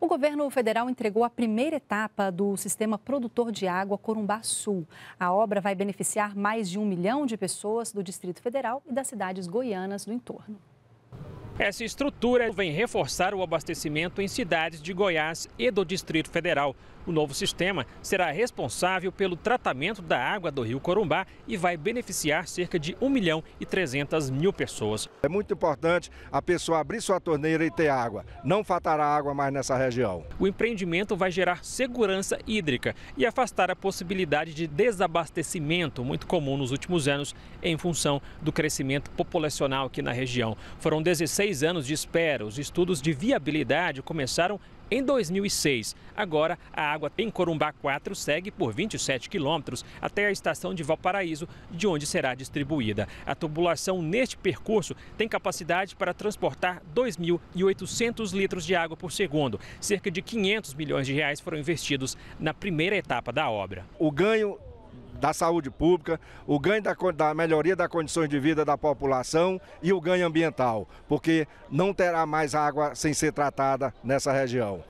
O governo federal entregou a primeira etapa do sistema produtor de água Corumbá Sul. A obra vai beneficiar mais de um milhão de pessoas do Distrito Federal e das cidades goianas do entorno. Essa estrutura vem reforçar o abastecimento em cidades de Goiás e do Distrito Federal. O novo sistema será responsável pelo tratamento da água do rio Corumbá e vai beneficiar cerca de 1 milhão e 300 mil pessoas. É muito importante a pessoa abrir sua torneira e ter água. Não faltará água mais nessa região. O empreendimento vai gerar segurança hídrica e afastar a possibilidade de desabastecimento, muito comum nos últimos anos, em função do crescimento populacional aqui na região. Foram 16 seis anos de espera. Os estudos de viabilidade começaram em 2006. Agora, a água em Corumbá 4 segue por 27 quilômetros até a estação de Valparaíso, de onde será distribuída. A tubulação neste percurso tem capacidade para transportar 2.800 litros de água por segundo. Cerca de 500 milhões de reais foram investidos na primeira etapa da obra. O ganho da saúde pública, o ganho da, da melhoria das condições de vida da população e o ganho ambiental, porque não terá mais água sem ser tratada nessa região.